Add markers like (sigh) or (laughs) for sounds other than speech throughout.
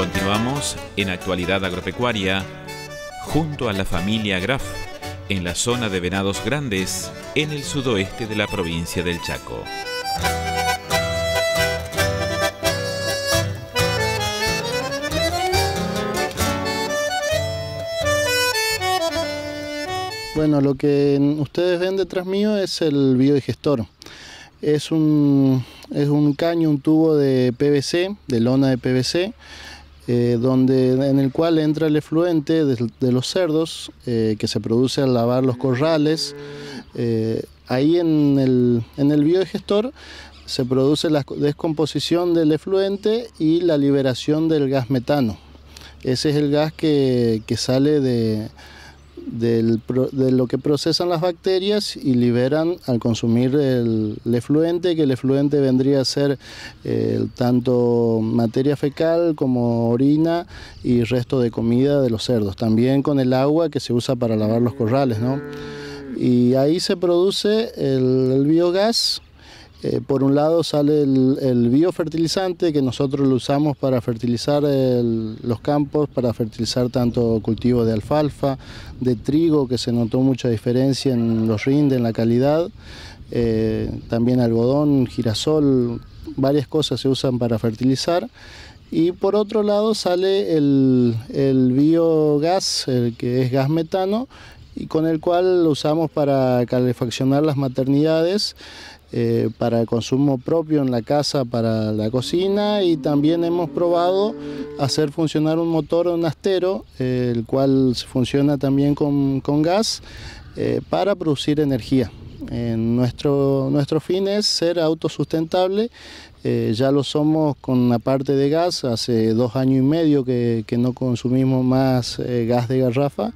Continuamos en Actualidad Agropecuaria junto a la familia Graf en la zona de Venados Grandes en el sudoeste de la provincia del Chaco. Bueno, lo que ustedes ven detrás mío es el biodigestor. Es un, es un caño, un tubo de PVC, de lona de PVC, eh, donde, en el cual entra el efluente de, los cerdos eh, que se produce al lavar los corrales. Eh, ahí en el, en el biodigestor se produce la descomposición del efluente y la liberación del gas metano. Ese es el gas que, que sale de, de lo que procesan las bacterias y liberan al consumir el, efluente, que el efluente vendría a ser eh, tanto materia fecal como orina y resto de comida de los cerdos. También con el agua que se usa para lavar los corrales, ¿no? Y ahí se produce el biogás eh, por un lado sale el, biofertilizante que nosotros lo usamos para fertilizar los campos, para fertilizar tanto cultivo de alfalfa, de trigo, que se notó mucha diferencia en los rindes, en la calidad, eh, también algodón, girasol, varias cosas se usan para fertilizar. Y por otro lado sale el, el biogás, el que es gas metano, y con el cual lo usamos para calefaccionar las maternidades, eh, para consumo propio en la casa, para la cocina y también hemos probado hacer funcionar un motor, un astero, eh, el cual funciona también con, gas eh, para producir energía nuestro, fin es ser autosustentable, eh, ya lo somos con la parte de gas, hace dos años y medio que, no consumimos más eh, gas de garrafa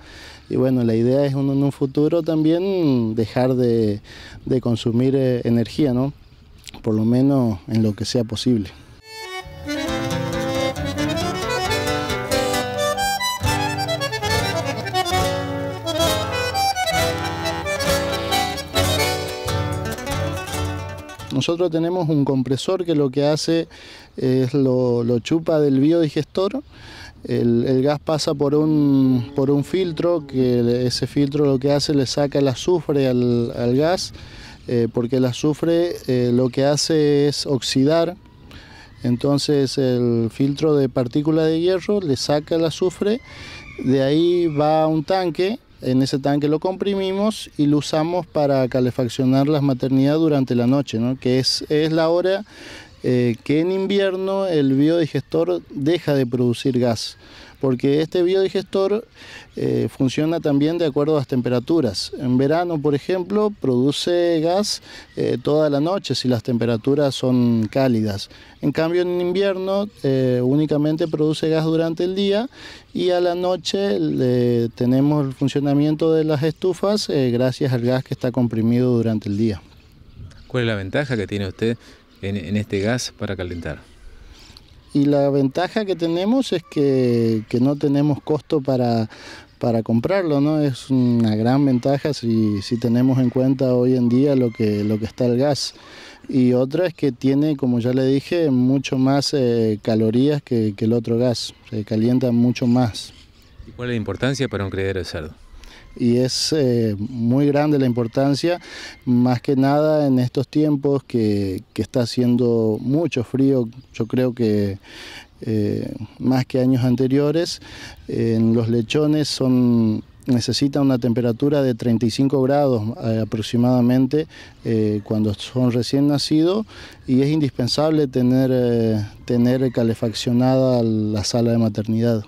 y bueno, la idea es uno en un futuro también dejar de, de consumir eh, energía, ¿no? por lo menos en lo que sea posible. Nosotros tenemos un compresor que lo que hace es lo, chupa del biodigestor, el, gas pasa por un, filtro, que ese filtro lo que hace le saca el azufre al, gas, eh, porque el azufre eh, lo que hace es oxidar, entonces el filtro de partículas de hierro le saca el azufre, de ahí va a un tanque en ese tanque lo comprimimos y lo usamos para calefaccionar las maternidades durante la noche, que es, la hora eh, que en invierno el biodigestor deja de producir gas porque este biodigestor eh, funciona también de acuerdo a las temperaturas. En verano, por ejemplo, produce gas eh, toda la noche si las temperaturas son cálidas. En cambio, en invierno eh, únicamente produce gas durante el día y a la noche tenemos el funcionamiento de las estufas gracias al gas que está comprimido durante el día. ¿Cuál es la ventaja que tiene usted en este gas para calentar? y la ventaja que tenemos es que, no tenemos costo para, para comprarlo, ¿no? Es una gran ventaja si, si, tenemos en cuenta hoy en día lo que, lo que está el gas. Y otra es que tiene, como ya le dije, mucho más eh, calorías que, el otro gas, se calienta mucho más. ¿Y cuál es la importancia para un criadero de cerdo? y es eh, muy grande la importancia, más que nada en estos tiempos que, está haciendo mucho frío, yo creo que eh, más que años anteriores, en los lechones son necesita una temperatura de 35 grados eh, aproximadamente cuando son recién nacidos y es indispensable tener, tener calefaccionada la sala de maternidad.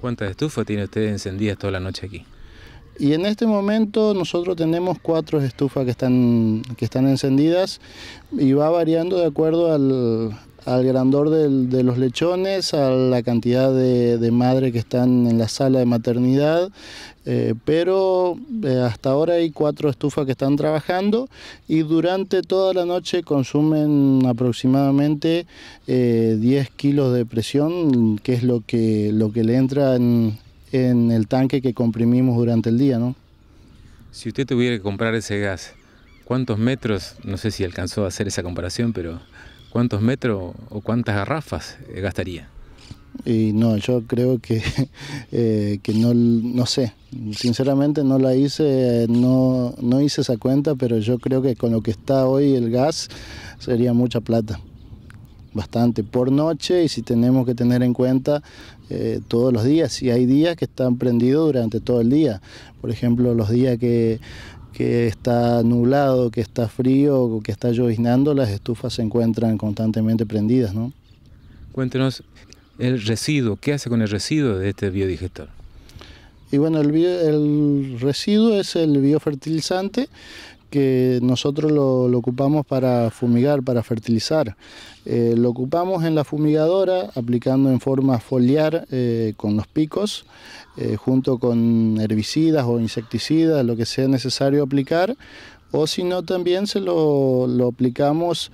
¿Cuántas estufas tiene usted encendidas toda la noche aquí? Y en este momento nosotros tenemos cuatro estufas que están, que están encendidas y va variando de acuerdo al, grandor de los lechones, a la cantidad de, de madres que están en la sala de maternidad, eh, pero eh, hasta ahora hay cuatro estufas que están trabajando y durante toda la noche consumen aproximadamente 10 eh, kilos de presión, que es lo que, lo que le entra en, en el tanque que comprimimos durante el día. ¿no? Si usted tuviera que comprar ese gas, ¿cuántos metros, no sé si alcanzó a hacer esa comparación, pero cuántos metros o cuántas garrafas eh, gastaría? Y no, yo creo que, (laughs) eh, que no, sé, sinceramente no la hice, no, no hice esa cuenta, pero yo creo que con lo que está hoy el gas sería mucha plata, bastante por noche y si tenemos que tener en cuenta eh, todos los días y hay días que están prendidos durante todo el día. Por ejemplo, los días que, está nublado, que está frío que está lloviznando, las estufas se encuentran constantemente prendidas. ¿no? Cuéntenos el residuo, ¿qué hace con el residuo de este biodigestor? Y bueno, el, el residuo es el biofertilizante que nosotros lo, ocupamos para fumigar, para fertilizar. Eh, lo ocupamos en la fumigadora aplicando en forma foliar eh, con los picos, eh, junto con herbicidas o insecticidas, lo que sea necesario aplicar, o si no también se lo aplicamos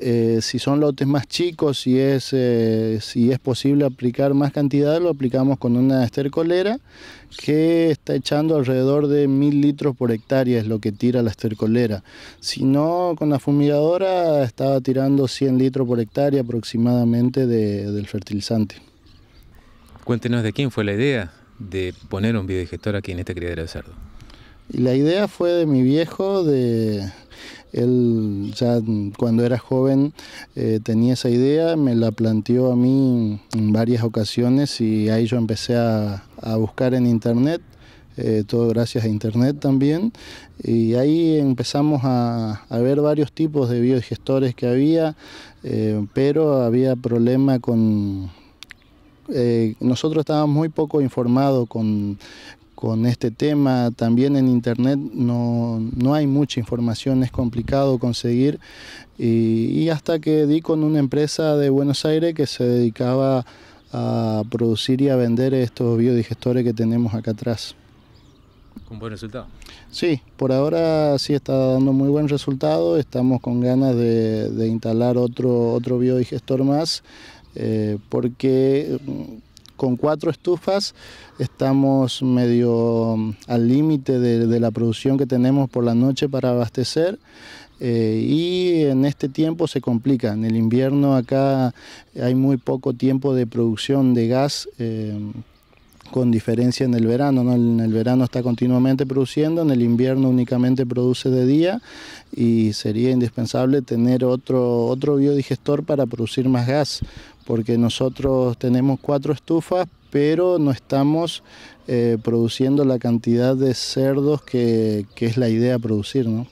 eh, si son lotes más chicos, y es, eh, si es posible aplicar más cantidad, lo aplicamos con una estercolera que está echando alrededor de mil litros por hectárea, es lo que tira la estercolera. Si no, con la fumigadora estaba tirando 100 litros por hectárea aproximadamente del fertilizante. Cuéntenos de quién fue la idea de poner un biodigestor aquí en este criadero de cerdo. la idea fue de mi viejo, de, él ya cuando era joven eh, tenía esa idea, me la planteó a mí en varias ocasiones y ahí yo empecé a, buscar en internet. Eh, todo gracias a internet también. Y ahí empezamos a, ver varios tipos de biodigestores que había, eh, pero había problema con... nosotros estábamos muy poco informados con, con este tema. También en internet no, hay mucha información, es complicado conseguir. Y, hasta que di con una empresa de Buenos Aires que se dedicaba a producir y a vender estos biodigestores que tenemos acá atrás. ¿Con buen resultado? Sí, por ahora sí está dando muy buen resultado. Estamos con ganas de, instalar otro, otro biodigestor más, eh, porque con cuatro estufas estamos medio mm, al límite de, la producción que tenemos por la noche para abastecer eh, y en este tiempo se complica. En el invierno acá hay muy poco tiempo de producción de gas. Eh, con diferencia en el verano. ¿no? En el verano está continuamente produciendo, en el invierno únicamente produce de día y sería indispensable tener otro, otro biodigestor para producir más gas, porque nosotros tenemos cuatro estufas, pero no estamos eh, produciendo la cantidad de cerdos que, que es la idea producir. ¿no?